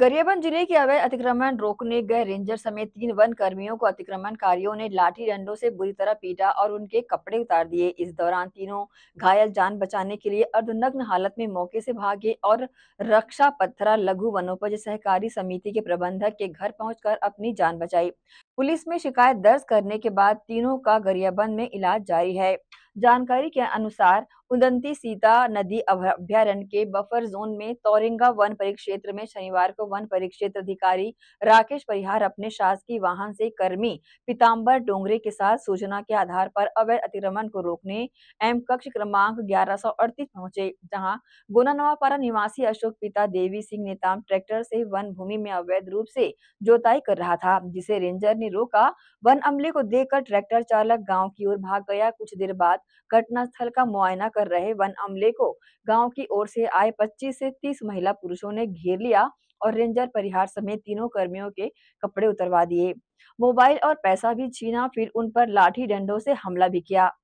गरियाबंद जिले के अवैध अतिक्रमण रोकने गए रेंजर समेत तीन वन कर्मियों को अतिक्रमणकारियों ने लाठी डंडों से बुरी तरह पीटा और उनके कपड़े उतार दिए इस दौरान तीनों घायल जान बचाने के लिए अर्धनग्न हालत में मौके से भागे और रक्षा पत्थरा लघु वनोपज सहकारी समिति के प्रबंधक के घर पहुँच अपनी जान बचाई पुलिस में शिकायत दर्ज करने के बाद तीनों का गरियाबंद में इलाज जारी है जानकारी के अनुसार उदंती सीता नदी अभ्यारण्य के बफर जोन में तोरिंगा वन परिक्षेत्र में शनिवार को वन परिक्षेत्र अधिकारी राकेश परिहार अपने शासकीय वाहन से कर्मी पीताम्बर डोंगरे के साथ सूचना के आधार पर अवैध अतिक्रमण को रोकने एम कक्ष क्रमांक ग्यारह पहुंचे जहां गुना नवापारा निवासी अशोक पिता देवी सिंह नेताम ट्रैक्टर से वन भूमि में अवैध रूप से जोताई कर रहा था जिसे रेंजर ने रोका वन अमले को देखकर ट्रैक्टर चालक गाँव की ओर भाग गया कुछ देर बाद घटनास्थल का मुआयना कर कर रहे वन अमले को गांव की ओर से आए 25 से 30 महिला पुरुषों ने घेर लिया और रेंजर परिहार समेत तीनों कर्मियों के कपड़े उतरवा दिए मोबाइल और पैसा भी छीना फिर उन पर लाठी डंडों से हमला भी किया